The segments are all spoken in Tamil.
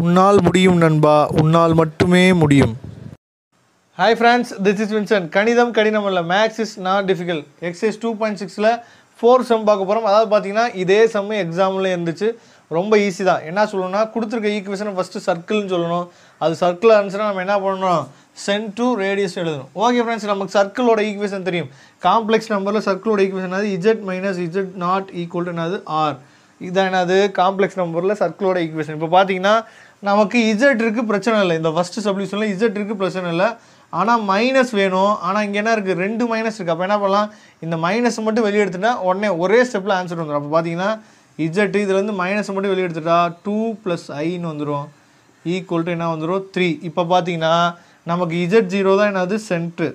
உன்னால் முடியும் நண்பா உன்னால் மட்டுமே முடியும் hi friends this is Vinson கணிதம் கடினம் அல்ல maths is not difficult exercise two point சிக்ஸில் ஃபோர் செம் பார்க்க போகிறோம் அதாவது பார்த்தீங்கன்னா இதே செம்மு எக்ஸாமில் இருந்துச்சு ரொம்ப ஈஸி தான் என்ன சொல்லணும்னா கொடுத்துருக்க ஈக்குவேஷனை ஃபஸ்ட்டு சர்க்கிள்னு சொல்லணும் அது சர்க்கிளாக இருந்துச்சுன்னா நம்ம என்ன பண்ணணும் சென்ட் டு ரேடியஸ் எழுதணும் ஓகே ஃப்ரெண்ட்ஸ் நமக்கு சர்க்கிளோட ஈக்குவேஷன் தெரியும் காம்ப்ளெக்ஸ் நம்பரில் சர்க்கிளோட ஈக்குவேஷன் அது z minus z naught equal என்னது ஆர் இதான் என்னது காம்ப்ளெக்ஸ் நம்பரில் சர்க்கிளோட ஈக்குவேஷன் இப்போ பார்த்தீங்கன்னா நமக்கு இசட் இருக்குது பிரச்சனை இல்லை இந்த ஃபஸ்ட்டு சப்ளியூஷனில் இஜெட் இருக்குது பிரச்சனை இல்லை ஆனால் மைனஸ் வேணும் ஆனால் இங்கே என்ன இருக்குது ரெண்டு மைனஸ் இருக்குது அப்போ என்ன பண்ணலாம் இந்த மைனஸ் மட்டும் வெளியே எடுத்துட்டா உடனே ஒரே ஸ்டெப்பில் ஆன்சர் வந்துடும் அப்போ பார்த்தீங்கன்னா இஜட் இதுலேருந்து மைனஸ் மட்டும் வெளியே எடுத்துட்டா டூ ப்ளஸ் ஐன்னு வந்துடும் ஈக்குவல் டு என்ன வந்துடும் த்ரீ இப்போ பார்த்தீங்கன்னா நமக்கு இஜட் ஜீரோ தான் என்னது சென்ட்ரு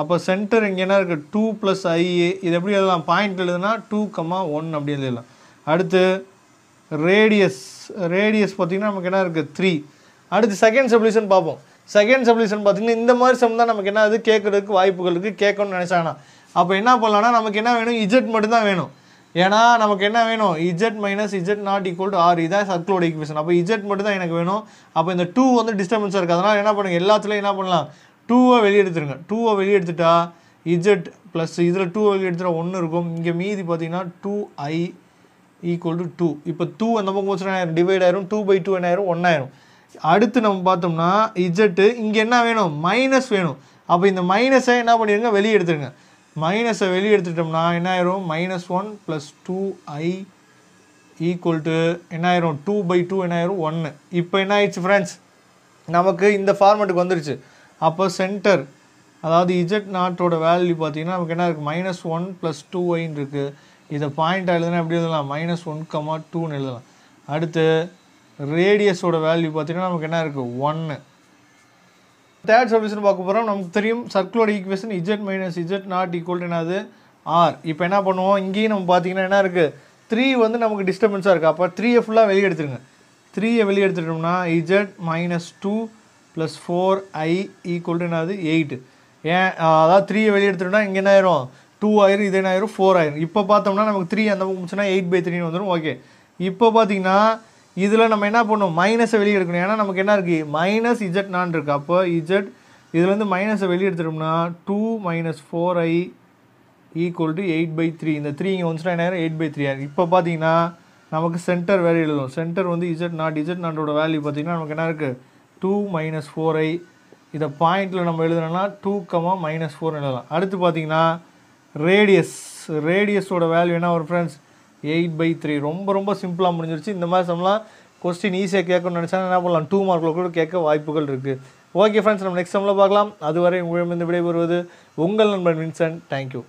அப்போ சென்டர் இங்கே என்ன இருக்குது டூ ப்ளஸ் ஐஏ இது எப்படி எழுதலாம் பாயிண்ட் எழுதுனா டூ கம்மா ஒன் அப்படி எழுதலாம் அடுத்து ரேடியஸ் ரேடியஸ் பார்த்திங்கன்னா நமக்கு என்ன இருக்குது த்ரீ அடுத்து செகண்ட் சப்ளியூஷன் பார்ப்போம் செகண்ட் சப்ளியூஷன் பார்த்திங்கன்னா இந்த மாதிரி சம் தான் நமக்கு என்ன அது கேட்குறதுக்கு வாய்ப்புகள் இருக்குது கேட்கணும்னு நினச்சாங்கன்னா அப்போ என்ன பண்ணலான்னா நமக்கு என்ன வேணும் இஜெட் மட்டும்தான் வேணும் ஏன்னா நமக்கு என்ன வேணும் z minus z naught equal to r இதான் சர்க்கிளோட ஈக்குவேஷன் அப்போ இஜெட் மட்டும் தான் எனக்கு வேணும் அப்போ இந்த டூ வந்து டிஸ்டர்பன்ஸாக இருக்குது அதனால் என்ன பண்ணுங்கள் எல்லாத்துலேயும் என்ன பண்ணலாம் டூவை வெளியே எடுத்துருங்க டூவை வெளியே எடுத்துட்டா இஜெட் ப்ளஸ் இதில் டூ வெளியே எடுத்துட்டா ஒன்று இருக்கும் இங்கே மீதி பார்த்தீங்கன்னா two i equal to two இப்போ டூ அந்த பக்கம் போச்சுன்னா டிவைட் ஆயிரும் டூ பை டூ என்ன ஆயிரும் ஒன் ஆயிரும் அடுத்து நம்ம பார்த்தோம்னா இஜெட்டு இங்கே என்ன வேணும் மைனஸ் வேணும் அப்போ இந்த மைனஸை என்ன பண்ணிடுங்க வெளியே எடுத்துருங்க மைனஸை வெளியே எடுத்துட்டோம்னா என்ன ஆயிரும் minus one plus two i equal to என்ன ஆயிரும் டூ பை டூ என்ன ஆயிரும் ஒன்று இப்போ என்ன ஆயிடுச்சு ஃப்ரெண்ட்ஸ் நமக்கு இந்த ஃபார்மெட்டுக்கு வந்துருச்சு அப்போ சென்டர் அதாவது இஜெட் நாட்டோட வேல்யூ பார்த்தீங்கன்னா நமக்கு என்ன இருக்குது மைனஸ் ஒன் ப்ளஸ் டூ ஐன்னு இருக்குது இதை பாயிண்ட்டாக எழுதுனா எப்படி எழுதலாம் மைனஸ் ஒன் கமா டூன்னு எழுதலாம் அடுத்து ரேடியஸோட வேல்யூ பார்த்திங்கன்னா நமக்கு என்ன இருக்குது ஒன்று தேர்ட் சொல்யூஷன் பார்க்க போகிறோம் நமக்கு தெரியும் சர்க்கிளோட equation z minus z naught equal என்னது ஆர் இப்போ என்ன பண்ணுவோம் இங்கேயும் நம்ம பார்த்திங்கன்னா என்ன இருக்குது த்ரீ வந்து நமக்கு டிஸ்டர்பன்ஸாக இருக்குது அப்போ த்ரீயை ஃபுல்லாக வெளியே எடுத்துருங்க த்ரீயை வெளியே எடுத்துட்டோம்னா z minus two plus four i equal என்னது எயிட்டு ஏன் அதாவது த்ரீயை வெளியே எடுத்துட்டோம்னா இங்கே என்ன ஆயிரும் டூ ஆயிரம் இதே ஆயிரும் ஃபோர் ஆயிரம் இப்போ பார்த்தோம்னா நமக்கு த்ரீ அந்த முடிச்சுன்னா எயிட் பை த்ரீன்னு வந்துடும் ஓகே இப்போ பார்த்தீங்கன்னா இதில் நம்ம என்ன பண்ணணும் மைனஸை வெளியே எடுக்கணும் ஏன்னா நமக்கு என்ன இருக்குது மைனஸ் இஜட் நான் இருக்குது அப்போ இஜட் இதுலேருந்து மைனஸை வெளியே எடுத்துட்டோம்னா two minus four i equal to eight by three இந்த த்ரீ இங்கே once nine eight by three ஆயிரும் இப்போ பார்த்தீங்கன்னா நமக்கு சென்டர் வேல்யூ எழுதும் சென்டர் வந்து இஜட் நாட் இஜட் நாட்டோட வேல்யூ பார்த்தீங்கன்னா நமக்கு என்ன இருக்குது டூ மைனஸ் ஃபோர் ஐ இதை பாயிண்ட்டில் நம்ம எழுதுனோம்னா டூ கமா மைனஸ் ஃபோர் எழுதலாம் அடுத்து பார்த்தீங்கன்னா ரேடியஸ் ரேடியஸோட வேல்யூ என்ன வரும் ஃப்ரெண்ட்ஸ் எயிட் பை த்ரீ ரொம்ப ரொம்ப சிம்பிளாக முடிஞ்சிருச்சு இந்த மாதிரி சம்லாம் கொஸ்டின் ஈஸியாக கேட்கணும்னு நினச்சா என்ன பண்ணலாம் டூ மார்க்கில் கூட கேட்க வாய்ப்புகள் இருக்குது ஓகே ஃப்ரெண்ட்ஸ் நம்ம நெக்ஸ்ட் சம்மில் பார்க்கலாம் அதுவரை உங்களிடம் விடைபெறுவது உங்கள் நண்பன் வின்சன் தேங்க்யூ